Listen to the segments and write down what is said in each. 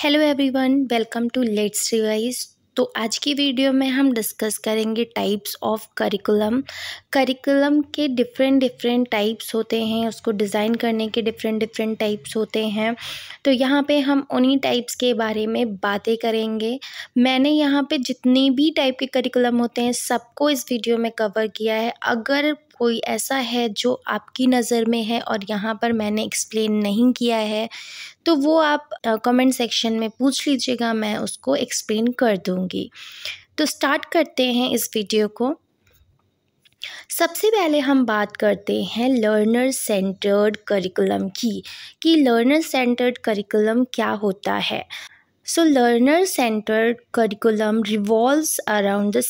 Hello everyone welcome to let's revise तो आज की वीडियो में हम डिस्कस करेंगे टाइप्स ऑफ करिकुलम करिकुलम के डिफरेंट डिफरेंट टाइप्स होते हैं उसको डिज़ाइन करने के डिफरेंट डिफरेंट टाइप्स होते हैं तो यहाँ पे हम उन्हीं टाइप्स के बारे में बातें करेंगे मैंने यहाँ पे जितने भी टाइप के करिकुलम होते हैं सबको इस वीडियो में कवर किया है अगर कोई ऐसा है जो आपकी नज़र में है और यहाँ पर मैंने एक्सप्लेन नहीं किया है तो वो आप कमेंट सेक्शन में पूछ लीजिएगा मैं उसको एक्सप्लेन कर दूँगी तो स्टार्ट करते हैं इस वीडियो को सबसे पहले हम बात करते हैं लर्नर सेंटर्ड करिकुलम की कि लर्नर सेंटर्ड करिकुलम क्या होता है so learner centred curriculum revolves around the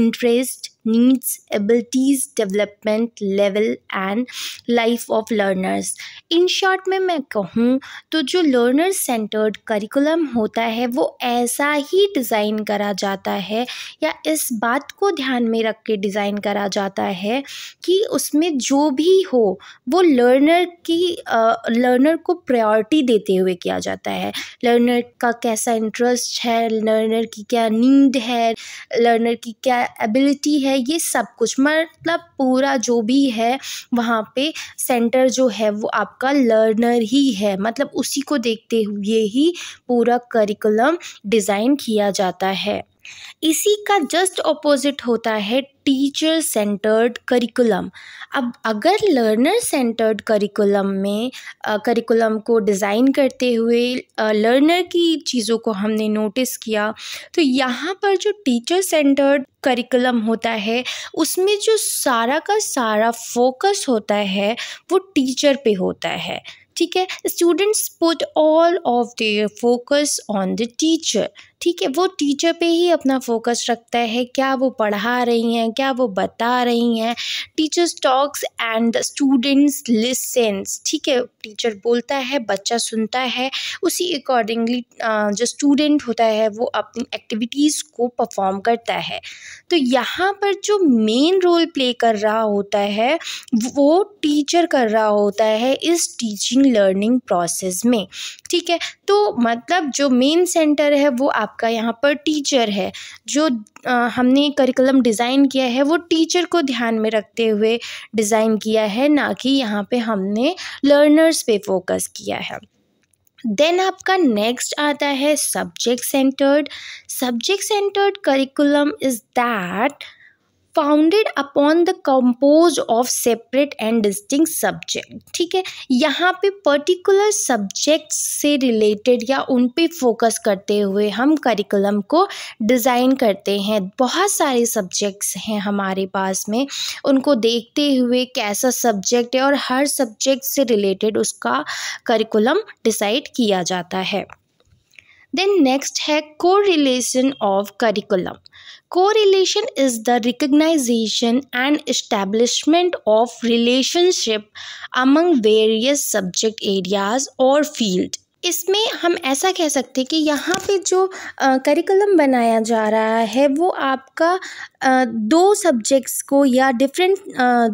interest needs, abilities, development level and life of learners. In short में मैं कहूँ तो जो learner centered curriculum होता है वो ऐसा ही डिज़ाइन करा जाता है या इस बात को ध्यान में रख के डिज़ाइन करा जाता है कि उसमें जो भी हो वो लर्नर की लर्नर को प्रायोरिटी देते हुए किया जाता है लर्नर का कैसा इंटरेस्ट है लर्नर की क्या नीड है लर्नर की क्या एबिलिटी है है ये सब कुछ मतलब पूरा जो भी है वहाँ पे सेंटर जो है वो आपका लर्नर ही है मतलब उसी को देखते हुए ही पूरा करिकुलम डिज़ाइन किया जाता है इसी का जस्ट ऑपोजिट होता है टीचर सेंटर्ड करिकुलम अब अगर लर्नर सेंटर्ड करिकुलम में करिकुलम को डिज़ाइन करते हुए लर्नर की चीज़ों को हमने नोटिस किया तो यहाँ पर जो टीचर सेंटर्ड करिकुलम होता है उसमें जो सारा का सारा फोकस होता है वो टीचर पे होता है ठीक है students put all of their focus on the teacher ठीक है वो टीचर पे ही अपना फोकस रखता है क्या वो पढ़ा रही हैं क्या वो बता रही हैं teachers talks and students listens ठीक है टीचर बोलता है बच्चा सुनता है उसी अकॉर्डिंगली जो स्टूडेंट होता है वो अपनी एक्टिविटीज़ को परफॉर्म करता है तो यहाँ पर जो मेन रोल प्ले कर रहा होता है वो टीचर कर रहा होता है इस टीचिंग लर्निंग प्रोसेस में ठीक है तो मतलब जो मेन सेंटर है वो आपका यहाँ पर टीचर है जो हमने करिकुलम डिज़ाइन किया है वो टीचर को ध्यान में रखते हुए डिज़ाइन किया है ना कि यहाँ पे हमने लर्नर्स पे फोकस किया है देन आपका नेक्स्ट आता है subject centred subject centred curriculum is that founded upon the compose of separate and distinct subject ठीक है यहाँ पे पर्टिकुलर सब्जेक्ट से रिलेटेड या उन पे फोकस करते हुए हम करिकुलम को डिज़ाइन करते हैं बहुत सारे सब्जेक्ट्स हैं हमारे पास में उनको देखते हुए कैसा सब्जेक्ट है और हर सब्जेक्ट से रिलेटेड उसका करिकुलम डिसाइड किया जाता है Then next है correlation of curriculum. Correlation is the recognition and establishment of relationship among various subject areas or field. इसमें हम ऐसा कह सकते हैं कि यहाँ पे जो करिकुलम बनाया जा रहा है वो आपका दो सब्जेक्ट्स को या डिफरेंट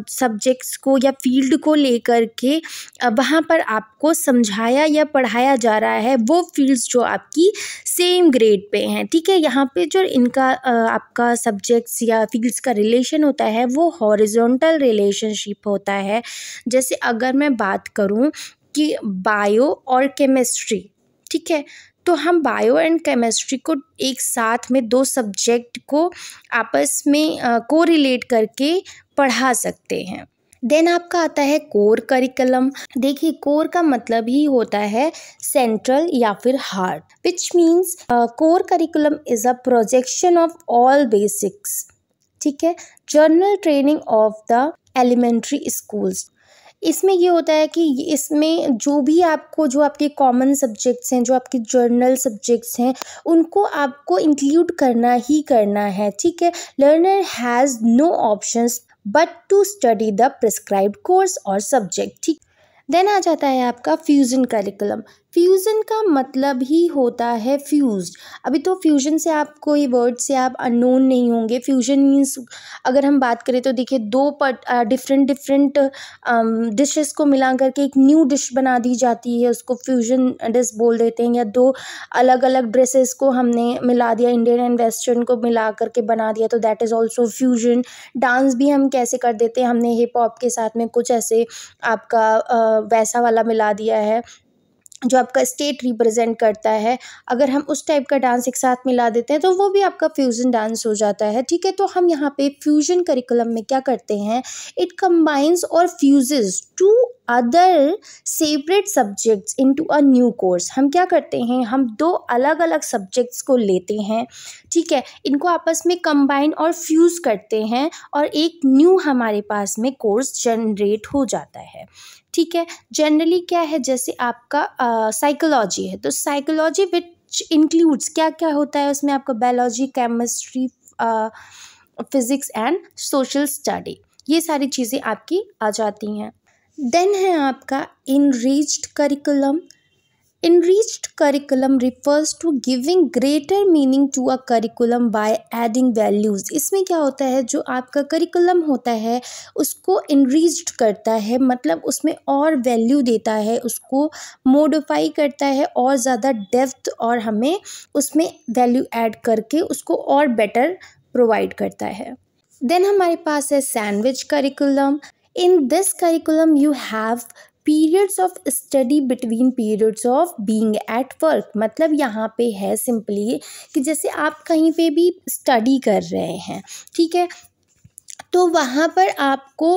सब्जेक्ट्स को या फील्ड को लेकर के वहाँ पर आपको समझाया या पढ़ाया जा रहा है वो फील्ड्स जो आपकी सेम ग्रेड पे हैं ठीक है यहाँ पे जो इनका आपका सब्जेक्ट्स या फील्ड्स का रिलेशन होता है वो हॉरिजोंटल रिलेशनशिप होता है जैसे अगर मैं बात करूँ कि बायो और केमिस्ट्री ठीक है तो हम बायो एंड केमिस्ट्री को एक साथ में दो सब्जेक्ट को आपस में को रिलेट करके पढ़ा सकते हैं देन आपका आता है कोर करिकुलम देखिए कोर का मतलब ही होता है सेंट्रल या फिर heart which means core curriculum is a projection of all basics ठीक है general training of the elementary schools इसमें ये होता है कि इसमें जो भी आपको जो आपके कॉमन सब्जेक्ट्स हैं जो आपके जर्नल सब्जेक्ट्स हैं उनको आपको इंक्लूड करना ही करना है ठीक है learner has no options but to study the prescribe course और सब्जेक्ट ठीक देन आ जाता है आपका फ्यूज़न करिकुलम फ्यूज़न का मतलब ही होता है फ्यूज़ अभी तो फ्यूज़न से आप कोई वर्ड से आप अननोन नहीं होंगे फ्यूज़न मीन्स अगर हम बात करें तो देखिए दो पट डिफरेंट डिफरेंट डिशेस को मिला करके एक न्यू डिश बना दी जाती है उसको फ्यूज़न डिश बोल देते हैं या दो अलग अलग ड्रेसेस को हमने मिला दिया इंडियन एंड वेस्टर्न को मिला करके बना दिया तो that is also fusion dance भी हम कैसे कर देते हैं हमने हिप हॉप के साथ में कुछ ऐसे आपका वैसा वाला मिला दिया है जो आपका स्टेट रिप्रेजेंट करता है अगर हम उस टाइप का डांस एक साथ मिला देते हैं तो वो भी आपका फ्यूज़न डांस हो जाता है ठीक है तो हम यहाँ पे फ्यूजन करिकुलम में क्या करते हैं इट कम्बाइंस और fuse two other separate subjects into a new course हम क्या करते हैं हम दो अलग अलग सब्जेक्ट्स को लेते हैं ठीक है इनको आपस में कंबाइन और फ्यूज़ करते हैं और एक न्यू हमारे पास में कोर्स जनरेट हो जाता है ठीक है जनरली क्या है जैसे आपका साइकोलॉजी uh, है तो साइकोलॉजी विच इंक्लूड्स क्या क्या होता है उसमें आपका biology chemistry physics and social study ये सारी चीज़ें आपकी आ जाती हैं देन है आपका enriched curriculum enriched curriculum refers to giving greater meaning to a curriculum by adding values इसमें क्या होता है जो आपका करिकुलम होता है उसको इनरीच्ड करता है मतलब उसमें और वैल्यू देता है उसको मोडिफाई करता है और ज़्यादा डेप्थ और हमें उसमें वैल्यू एड करके उसको और बेटर प्रोवाइड करता है देन हमारे पास है sandwich curriculum in this curriculum you have periods of study between periods of being at work मतलब यहाँ पे है सिंपली कि जैसे आप कहीं पे भी स्टडी कर रहे हैं ठीक है तो वहाँ पर आपको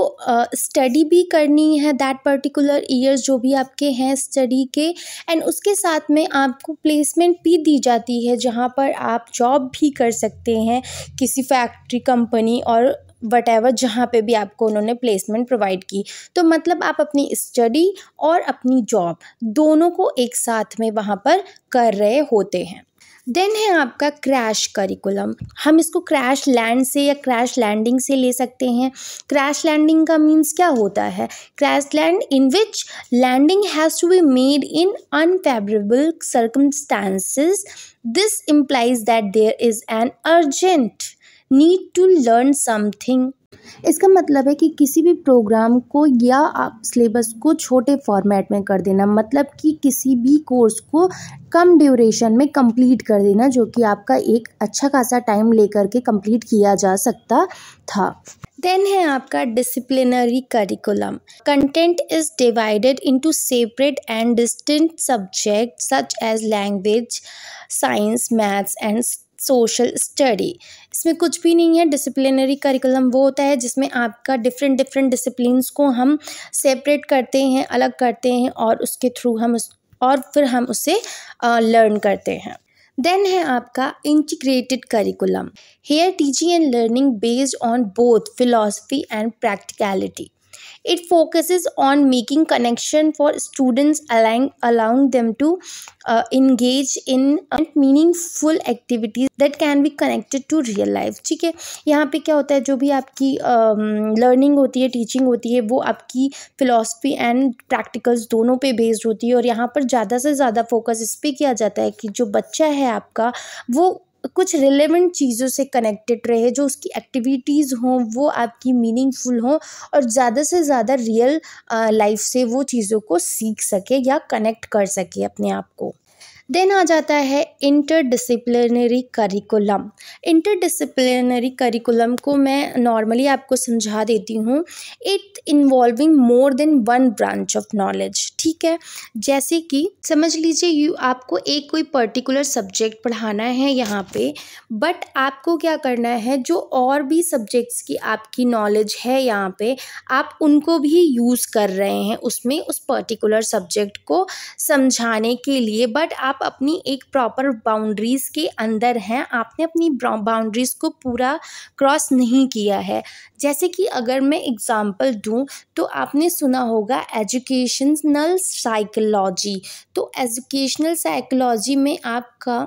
स्टडी uh, भी करनी है दैट पर्टिकुलर ईयर्स जो भी आपके हैं स्टडी के एंड उसके साथ में आपको प्लेसमेंट भी दी जाती है जहाँ पर आप जॉब भी कर सकते हैं किसी फैक्ट्री कंपनी और वट एवर जहाँ पर भी आपको उन्होंने प्लेसमेंट प्रोवाइड की तो मतलब आप अपनी स्टडी और अपनी जॉब दोनों को एक साथ में वहाँ पर कर रहे होते हैं देन है आपका क्रैश करिकुलम हम इसको क्रैश लैंड से या क्रैश लैंडिंग से ले सकते हैं क्रैश लैंडिंग का मीन्स क्या होता है crash land in which landing has to be made in unfavourable circumstances this implies that there is an urgent need to learn something इसका मतलब है कि किसी भी प्रोग्राम को या आप सिलेबस को छोटे फॉर्मेट में कर देना मतलब कि किसी भी कोर्स को कम ड्यूरेशन में कंप्लीट कर देना जो कि आपका एक अच्छा खासा टाइम लेकर के कंप्लीट किया जा सकता था देन है आपका disciplinary curriculum content is divided into separate and distinct subject such as language science maths and social study इसमें कुछ भी नहीं है डिसिप्लिनरी करिकुलम वो होता है जिसमें आपका डिफरेंट डिफरेंट डिसिप्लिनस को हम सेपरेट करते हैं अलग करते हैं और उसके थ्रू हम उस और फिर हम उसे लर्न करते हैं देन है आपका integrated curriculum here teaching and learning based on both philosophy and practicality It focuses on making connection for students, allowing, allowing them to uh, engage in meaningful activities that can be connected to real life ठीक है यहाँ पे क्या होता है जो भी आपकी लर्निंग uh, होती है टीचिंग होती है वो आपकी फ़िलासफ़ी एंड प्रैक्टिकल्स दोनों पे बेस्ड होती है और यहाँ पर ज़्यादा से ज़्यादा फोकस इस पर किया जाता है कि जो बच्चा है आपका वो कुछ रिलेवेंट चीज़ों से कनेक्टेड रहे जो उसकी एक्टिविटीज़ हों वो आपकी मीनिंगफुल हों और ज़्यादा से ज़्यादा रियल लाइफ से वो चीज़ों को सीख सके या कनेक्ट कर सके अपने आप को देन आ जाता है इंटरडिसिप्लिनरी करिकुलम इंटरडिसिप्लिनरी करिकुलम को मैं नॉर्मली आपको समझा देती हूँ it involving more than one branch of knowledge ठीक है जैसे कि समझ लीजिए यू आपको एक कोई पर्टिकुलर सब्जेक्ट पढ़ाना है यहाँ पे बट आपको क्या करना है जो और भी सब्जेक्ट्स की आपकी नॉलेज है यहाँ पे आप उनको भी यूज़ कर रहे हैं उसमें उस पर्टिकुलर सब्जेक्ट को समझाने के लिए बट आप आप अपनी एक प्रॉपर बाउंड्रीज़ के अंदर हैं आपने अपनी बाउंड्रीज़ को पूरा क्रॉस नहीं किया है जैसे कि अगर मैं एग्ज़ाम्पल दूँ तो आपने सुना होगा एजुकेशनल साइकोलॉजी तो एजुकेशनल साइकोलॉजी में आपका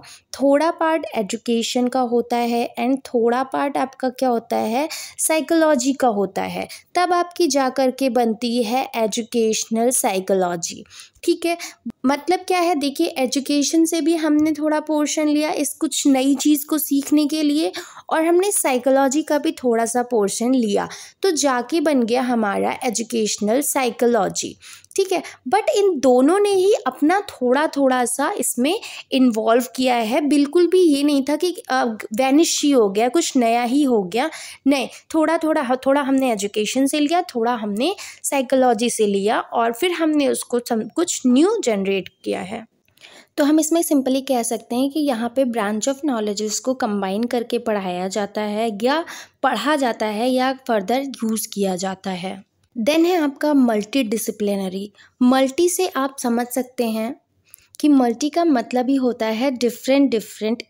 थोड़ा पार्ट एजुकेशन का होता है एंड थोड़ा पार्ट आपका क्या होता है साइकोलॉजी का होता है तब आपकी जा कर के बनती है एजुकेशनल साइकोलॉजी ठीक है मतलब क्या है देखिए एजुकेशन से भी हमने थोड़ा पोर्शन लिया इस कुछ नई चीज़ को सीखने के लिए और हमने साइकोलॉजी का भी थोड़ा सा पोर्शन लिया तो जाके बन गया हमारा एजुकेशनल साइकोलॉजी ठीक है बट इन दोनों ने ही अपना थोड़ा थोड़ा सा इसमें इन्वॉल्व किया है बिल्कुल भी ये नहीं था कि वैनिश ही हो गया कुछ नया ही हो गया नहीं थोड़ा थोड़ा थोड़ा हमने एजुकेशन से लिया थोड़ा हमने साइकोलॉजी से लिया और फिर हमने उसको कुछ न्यू जनरेट किया है तो हम इसमें सिंपली कह सकते हैं कि यहाँ पे ब्रांच ऑफ नॉलेजेस को कंबाइन करके पढ़ाया जाता है या पढ़ा जाता है या फर्दर यूज़ किया जाता है देन है आपका मल्टी डिसिप्लिनरी मल्टी से आप समझ सकते हैं कि मल्टी का मतलब ही होता है डिफरेंट डिफरेंट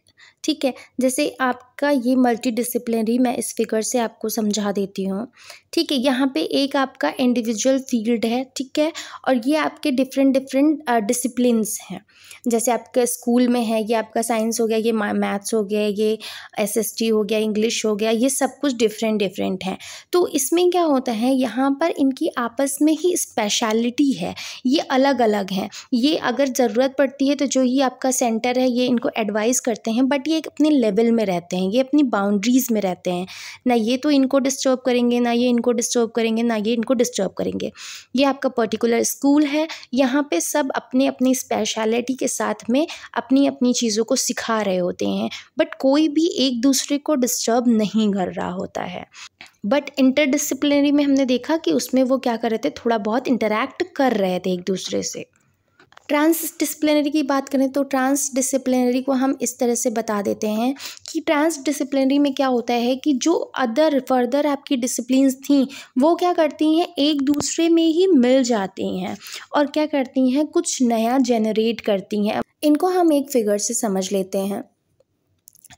ठीक है जैसे आपका ये मल्टी डिसिप्लिनरी मैं इस फिगर से आपको समझा देती हूँ ठीक है यहाँ पे एक आपका इंडिविजुअल फील्ड है ठीक है और ये आपके डिफरेंट डिफरेंट डिसिप्लिनस हैं जैसे आपके स्कूल में है ये आपका साइंस हो गया ये मैथ्स हो गया ये एसएसटी हो गया इंग्लिश हो गया ये सब कुछ डिफरेंट डिफरेंट हैं तो इसमें क्या होता है यहाँ पर इनकी आपस में ही स्पेशलिटी है ये अलग अलग हैं ये अगर ज़रूरत पड़ती है तो जो ही आपका सेंटर है ये इनको एडवाइस करते हैं बट ये एक अपने लेवल में रहते हैं ये अपनी बाउंड्रीज़ में रहते हैं ना ये तो इनको डिस्टर्ब करेंगे ना ये इनको डिस्टर्ब करेंगे ना ये इनको डिस्टर्ब करेंगे ये आपका पर्टिकुलर स्कूल है यहाँ पे सब अपने अपनी स्पेशलिटी के साथ में अपनी अपनी चीज़ों को सिखा रहे होते हैं बट कोई भी एक दूसरे को डिस्टर्ब नहीं कर रहा होता है बट इंटरडिसिप्लिनरी में हमने देखा कि उसमें वो क्या कर रहे थे थोड़ा बहुत इंटरेक्ट कर रहे थे एक दूसरे से ट्रांस की बात करें तो ट्रांस को हम इस तरह से बता देते हैं कि ट्रांस में क्या होता है कि जो अदर फर्दर आपकी डिसिप्लिन थी वो क्या करती हैं एक दूसरे में ही मिल जाती हैं और क्या करती हैं कुछ नया जनरेट करती हैं इनको हम एक फिगर से समझ लेते हैं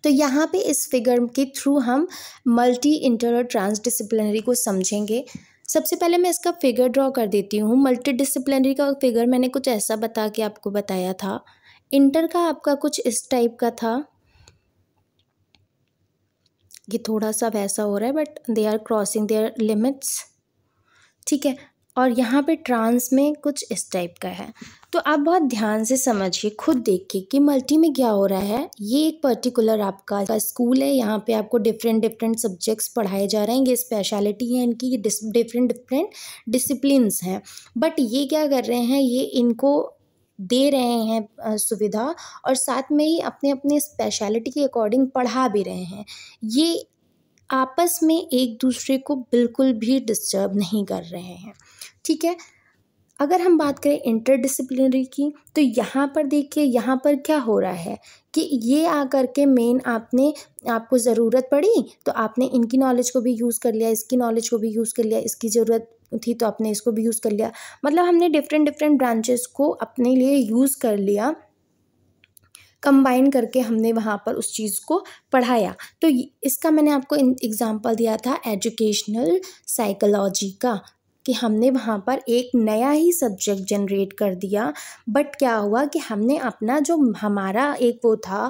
तो यहाँ पे इस फिगर के थ्रू हम मल्टी इंटर और ट्रांस को समझेंगे सबसे पहले मैं इसका फिगर ड्रॉ कर देती हूँ मल्टीडिसिप्लिनरी का फिगर मैंने कुछ ऐसा बता के आपको बताया था इंटर का आपका कुछ इस टाइप का था ये थोड़ा सा वैसा हो रहा है but they are crossing their limits ठीक है और यहाँ पे ट्रांस में कुछ इस टाइप का है तो आप बहुत ध्यान से समझिए खुद देखिए कि मल्टी में क्या हो रहा है ये एक पर्टिकुलर आपका स्कूल है यहाँ पे आपको डिफरेंट डिफरेंट सब्जेक्ट्स पढ़ाए जा रहे हैं ये स्पेशलिटी है इनकी ये डिफरेंट डिफरेंट डिसिप्लिन हैं बट ये क्या कर रहे हैं ये इनको दे रहे हैं सुविधा और साथ में ही अपने अपने स्पेशलिटी के अकॉर्डिंग पढ़ा भी रहे हैं ये आपस में एक दूसरे को बिल्कुल भी डिस्टर्ब नहीं कर रहे हैं ठीक है अगर हम बात करें इंटरडिसिप्लिनरी की तो यहाँ पर देखिए यहाँ पर क्या हो रहा है कि ये आकर के मेन आपने आपको ज़रूरत पड़ी तो आपने इनकी नॉलेज को भी यूज़ कर लिया इसकी नॉलेज को भी यूज़ कर लिया इसकी ज़रूरत थी तो आपने इसको भी यूज़ कर लिया मतलब हमने डिफरेंट डिफरेंट ब्रांचेस को अपने लिए यूज़ कर लिया कंबाइन करके हमने वहाँ पर उस चीज़ को पढ़ाया तो इसका मैंने आपको एग्ज़ाम्पल दिया था एजुकेशनल साइकोलॉजी का कि हमने वहाँ पर एक नया ही सब्जेक्ट जनरेट कर दिया बट क्या हुआ कि हमने अपना जो हमारा एक वो था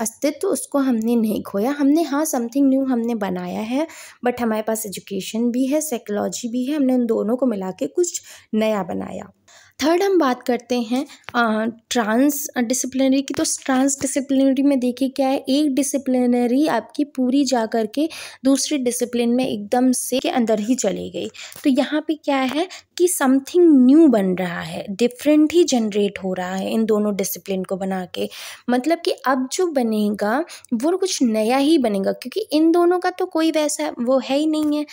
अस्तित्व उसको हमने नहीं खोया हमने हाँ समथिंग न्यू हमने बनाया है बट हमारे पास एजुकेशन भी है साइकोलॉजी भी है हमने उन दोनों को मिला के कुछ नया बनाया थर्ड हम बात करते हैं ट्रांस डिसिप्लिनरी की तो ट्रांस डिसिप्लिनरी में देखिए क्या है एक डिसिप्लिनरी आपकी पूरी जा कर के दूसरी डिसिप्लिन में एकदम से के अंदर ही चली गई तो यहाँ पे क्या है कि समथिंग न्यू बन रहा है डिफरेंट ही जनरेट हो रहा है इन दोनों डिसिप्लिन को बना के मतलब कि अब जो बनेगा वो कुछ नया ही बनेगा क्योंकि इन दोनों का तो कोई वैसा वो है ही नहीं है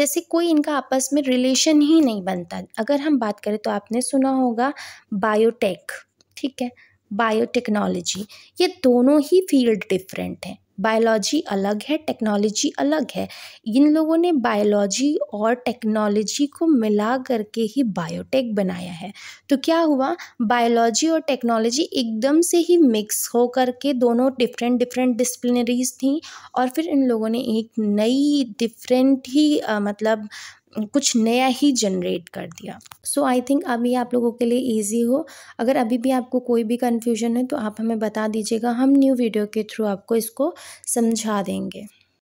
जैसे कोई इनका आपस में रिलेशन ही नहीं बनता अगर हम बात करें तो आपने सुना होगा बायोटेक ठीक है बायोटेक्नोलॉजी ये दोनों ही फील्ड डिफरेंट हैं बायोलॉजी अलग है टेक्नोलॉजी अलग है इन लोगों ने बायोलॉजी और टेक्नोलॉजी को मिला करके ही बायोटेक बनाया है तो क्या हुआ बायोलॉजी और टेक्नोलॉजी एकदम से ही मिक्स हो करके दोनों डिफरेंट डिफरेंट डिस्प्लिनरीज थी और फिर इन लोगों ने एक नई डिफरेंट ही आ, मतलब कुछ नया ही जनरेट कर दिया सो आई थिंक अब ये आप लोगों के लिए ईजी हो अगर अभी भी आपको कोई भी कन्फ्यूजन है तो आप हमें बता दीजिएगा हम न्यू वीडियो के थ्रू आपको इसको समझा देंगे